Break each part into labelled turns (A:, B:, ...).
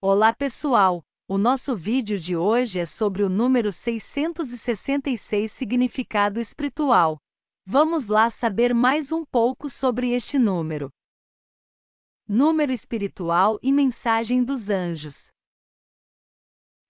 A: Olá pessoal, o nosso vídeo de hoje é sobre o número 666 significado espiritual. Vamos lá saber mais um pouco sobre este número. Número espiritual e mensagem dos anjos.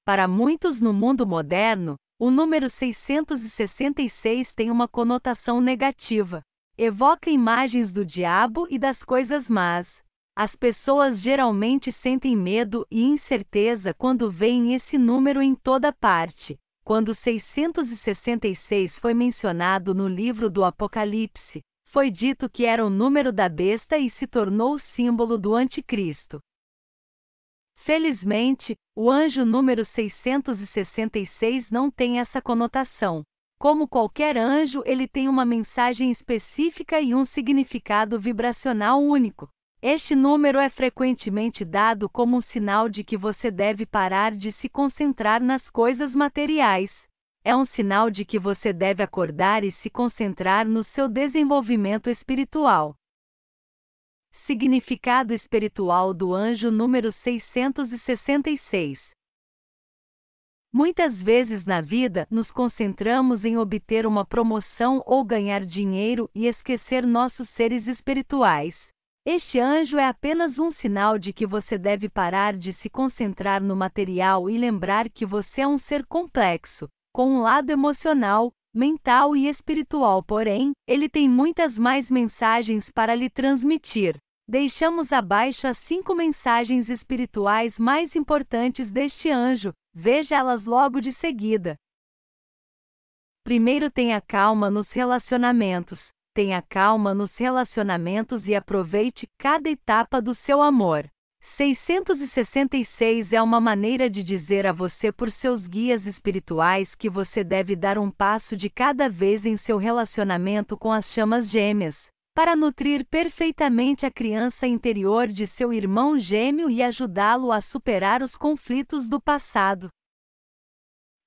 A: Para muitos no mundo moderno, o número 666 tem uma conotação negativa. Evoca imagens do diabo e das coisas más, as pessoas geralmente sentem medo e incerteza quando veem esse número em toda parte. Quando 666 foi mencionado no livro do Apocalipse, foi dito que era o número da besta e se tornou o símbolo do anticristo. Felizmente, o anjo número 666 não tem essa conotação. Como qualquer anjo, ele tem uma mensagem específica e um significado vibracional único. Este número é frequentemente dado como um sinal de que você deve parar de se concentrar nas coisas materiais. É um sinal de que você deve acordar e se concentrar no seu desenvolvimento espiritual. Significado espiritual do anjo número 666. Muitas vezes na vida, nos concentramos em obter uma promoção ou ganhar dinheiro e esquecer nossos seres espirituais. Este anjo é apenas um sinal de que você deve parar de se concentrar no material e lembrar que você é um ser complexo, com um lado emocional, mental e espiritual, porém, ele tem muitas mais mensagens para lhe transmitir. Deixamos abaixo as cinco mensagens espirituais mais importantes deste anjo, veja-las logo de seguida. Primeiro tenha calma nos relacionamentos. Tenha calma nos relacionamentos e aproveite cada etapa do seu amor. 666 é uma maneira de dizer a você por seus guias espirituais que você deve dar um passo de cada vez em seu relacionamento com as chamas gêmeas, para nutrir perfeitamente a criança interior de seu irmão gêmeo e ajudá-lo a superar os conflitos do passado.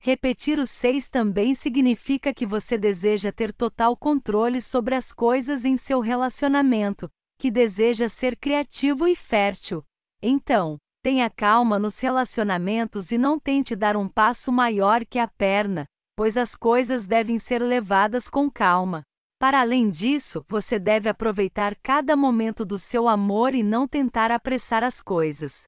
A: Repetir o 6 também significa que você deseja ter total controle sobre as coisas em seu relacionamento, que deseja ser criativo e fértil. Então, tenha calma nos relacionamentos e não tente dar um passo maior que a perna, pois as coisas devem ser levadas com calma. Para além disso, você deve aproveitar cada momento do seu amor e não tentar apressar as coisas.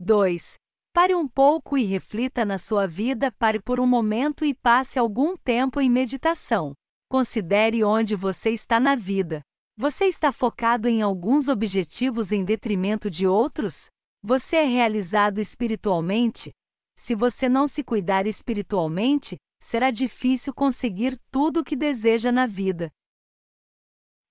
A: 2. Pare um pouco e reflita na sua vida, pare por um momento e passe algum tempo em meditação. Considere onde você está na vida. Você está focado em alguns objetivos em detrimento de outros? Você é realizado espiritualmente? Se você não se cuidar espiritualmente, será difícil conseguir tudo o que deseja na vida.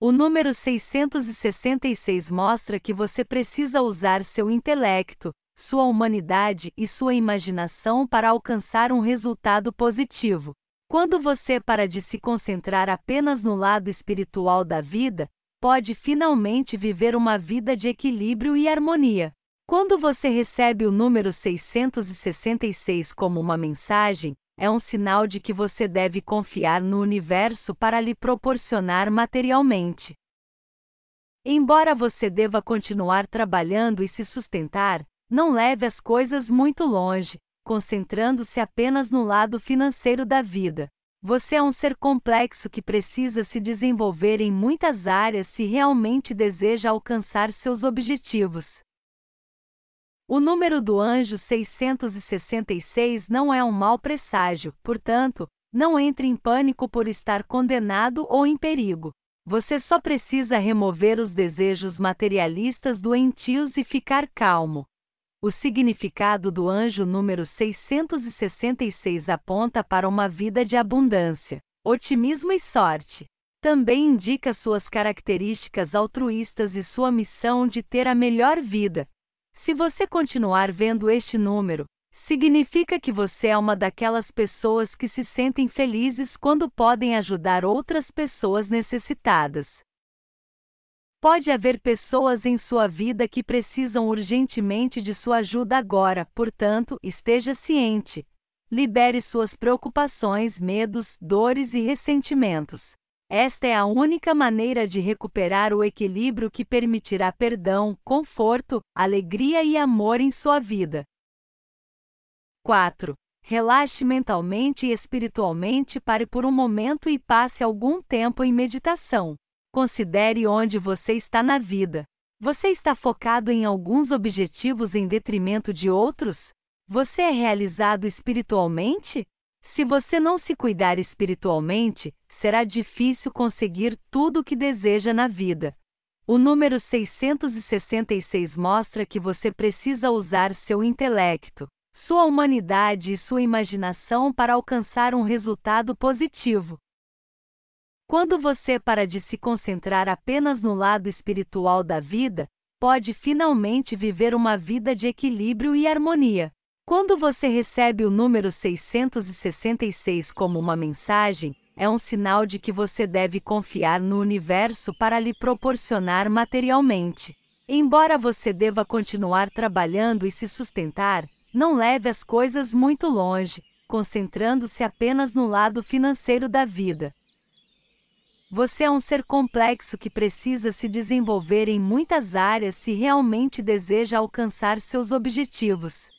A: O número 666 mostra que você precisa usar seu intelecto, sua humanidade e sua imaginação para alcançar um resultado positivo. Quando você para de se concentrar apenas no lado espiritual da vida, pode finalmente viver uma vida de equilíbrio e harmonia. Quando você recebe o número 666 como uma mensagem, é um sinal de que você deve confiar no universo para lhe proporcionar materialmente. Embora você deva continuar trabalhando e se sustentar, não leve as coisas muito longe, concentrando-se apenas no lado financeiro da vida. Você é um ser complexo que precisa se desenvolver em muitas áreas se realmente deseja alcançar seus objetivos. O número do anjo 666 não é um mau presságio, portanto, não entre em pânico por estar condenado ou em perigo. Você só precisa remover os desejos materialistas doentios e ficar calmo. O significado do anjo número 666 aponta para uma vida de abundância, otimismo e sorte. Também indica suas características altruístas e sua missão de ter a melhor vida. Se você continuar vendo este número, significa que você é uma daquelas pessoas que se sentem felizes quando podem ajudar outras pessoas necessitadas. Pode haver pessoas em sua vida que precisam urgentemente de sua ajuda agora, portanto, esteja ciente. Libere suas preocupações, medos, dores e ressentimentos. Esta é a única maneira de recuperar o equilíbrio que permitirá perdão, conforto, alegria e amor em sua vida. 4. Relaxe mentalmente e espiritualmente, pare por um momento e passe algum tempo em meditação. Considere onde você está na vida. Você está focado em alguns objetivos em detrimento de outros? Você é realizado espiritualmente? Se você não se cuidar espiritualmente, será difícil conseguir tudo o que deseja na vida. O número 666 mostra que você precisa usar seu intelecto, sua humanidade e sua imaginação para alcançar um resultado positivo. Quando você para de se concentrar apenas no lado espiritual da vida, pode finalmente viver uma vida de equilíbrio e harmonia. Quando você recebe o número 666 como uma mensagem, é um sinal de que você deve confiar no universo para lhe proporcionar materialmente. Embora você deva continuar trabalhando e se sustentar, não leve as coisas muito longe, concentrando-se apenas no lado financeiro da vida. Você é um ser complexo que precisa se desenvolver em muitas áreas se realmente deseja alcançar seus objetivos.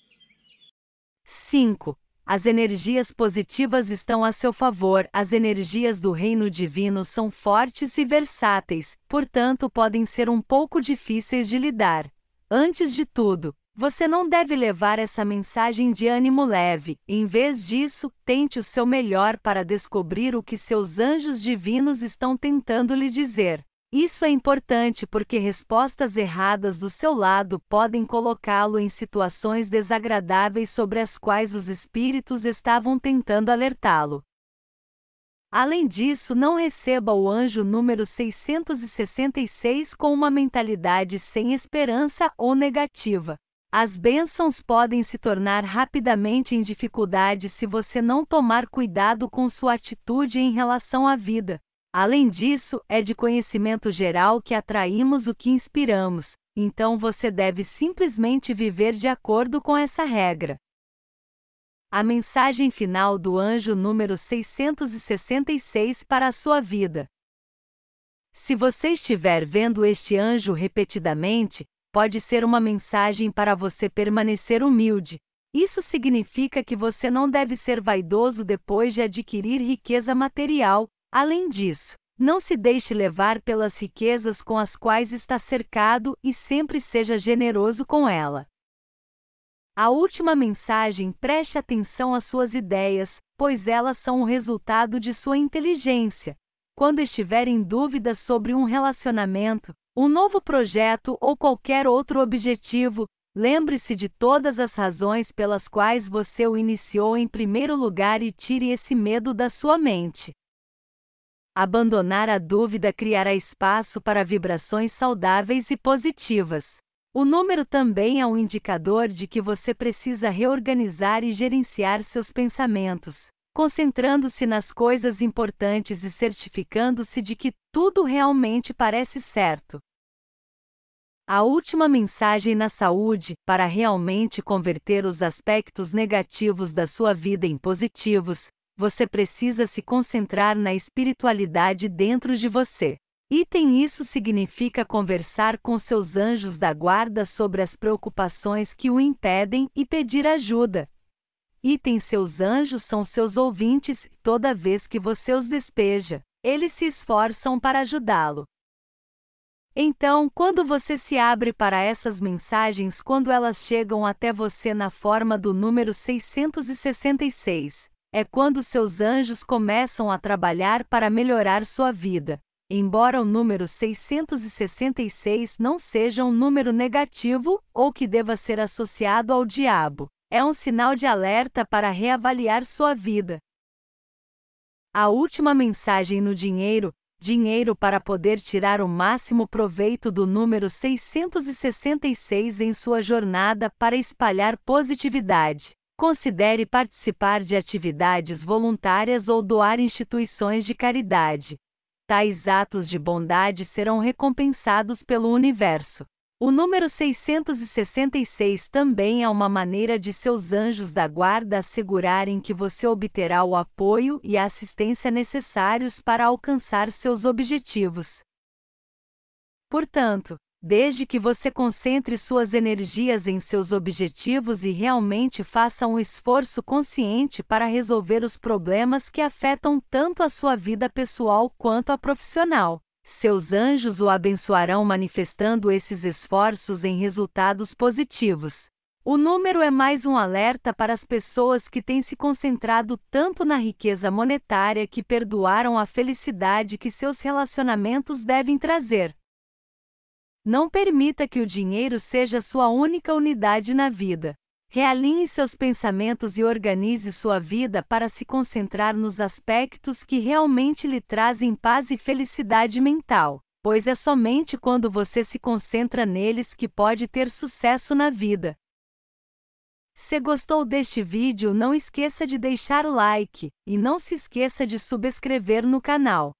A: 5. As energias positivas estão a seu favor, as energias do reino divino são fortes e versáteis, portanto, podem ser um pouco difíceis de lidar. Antes de tudo, você não deve levar essa mensagem de ânimo leve. Em vez disso, tente o seu melhor para descobrir o que seus anjos divinos estão tentando lhe dizer. Isso é importante porque respostas erradas do seu lado podem colocá-lo em situações desagradáveis sobre as quais os espíritos estavam tentando alertá-lo. Além disso, não receba o anjo número 666 com uma mentalidade sem esperança ou negativa. As bênçãos podem se tornar rapidamente em dificuldade se você não tomar cuidado com sua atitude em relação à vida. Além disso, é de conhecimento geral que atraímos o que inspiramos, então você deve simplesmente viver de acordo com essa regra. A mensagem final do anjo número 666 para a sua vida. Se você estiver vendo este anjo repetidamente, pode ser uma mensagem para você permanecer humilde. Isso significa que você não deve ser vaidoso depois de adquirir riqueza material. Além disso, não se deixe levar pelas riquezas com as quais está cercado e sempre seja generoso com ela. A última mensagem: preste atenção às suas ideias, pois elas são o resultado de sua inteligência. Quando estiver em dúvida sobre um relacionamento, um novo projeto ou qualquer outro objetivo, lembre-se de todas as razões pelas quais você o iniciou em primeiro lugar e tire esse medo da sua mente. Abandonar a dúvida criará espaço para vibrações saudáveis e positivas. O número também é um indicador de que você precisa reorganizar e gerenciar seus pensamentos, concentrando-se nas coisas importantes e certificando-se de que tudo realmente parece certo. A última mensagem na saúde, para realmente converter os aspectos negativos da sua vida em positivos, você precisa se concentrar na espiritualidade dentro de você. Item isso significa conversar com seus anjos da guarda sobre as preocupações que o impedem e pedir ajuda. Item seus anjos são seus ouvintes e toda vez que você os despeja, eles se esforçam para ajudá-lo. Então, quando você se abre para essas mensagens, quando elas chegam até você na forma do número 666, é quando seus anjos começam a trabalhar para melhorar sua vida. Embora o número 666 não seja um número negativo ou que deva ser associado ao diabo, é um sinal de alerta para reavaliar sua vida. A última mensagem no dinheiro dinheiro para poder tirar o máximo proveito do número 666 em sua jornada para espalhar positividade. Considere participar de atividades voluntárias ou doar instituições de caridade. Tais atos de bondade serão recompensados pelo universo. O número 666 também é uma maneira de seus anjos da guarda assegurarem que você obterá o apoio e a assistência necessários para alcançar seus objetivos. Portanto, desde que você concentre suas energias em seus objetivos e realmente faça um esforço consciente para resolver os problemas que afetam tanto a sua vida pessoal quanto a profissional seus anjos o abençoarão manifestando esses esforços em resultados positivos. O número é mais um alerta para as pessoas que têm se concentrado tanto na riqueza monetária que perdoaram a felicidade que seus relacionamentos devem trazer. Não permita que o dinheiro seja sua única unidade na vida. Realinhe seus pensamentos e organize sua vida para se concentrar nos aspectos que realmente lhe trazem paz e felicidade mental, pois é somente quando você se concentra neles que pode ter sucesso na vida. Se gostou deste vídeo, não esqueça de deixar o like e não se esqueça de subscrever no canal.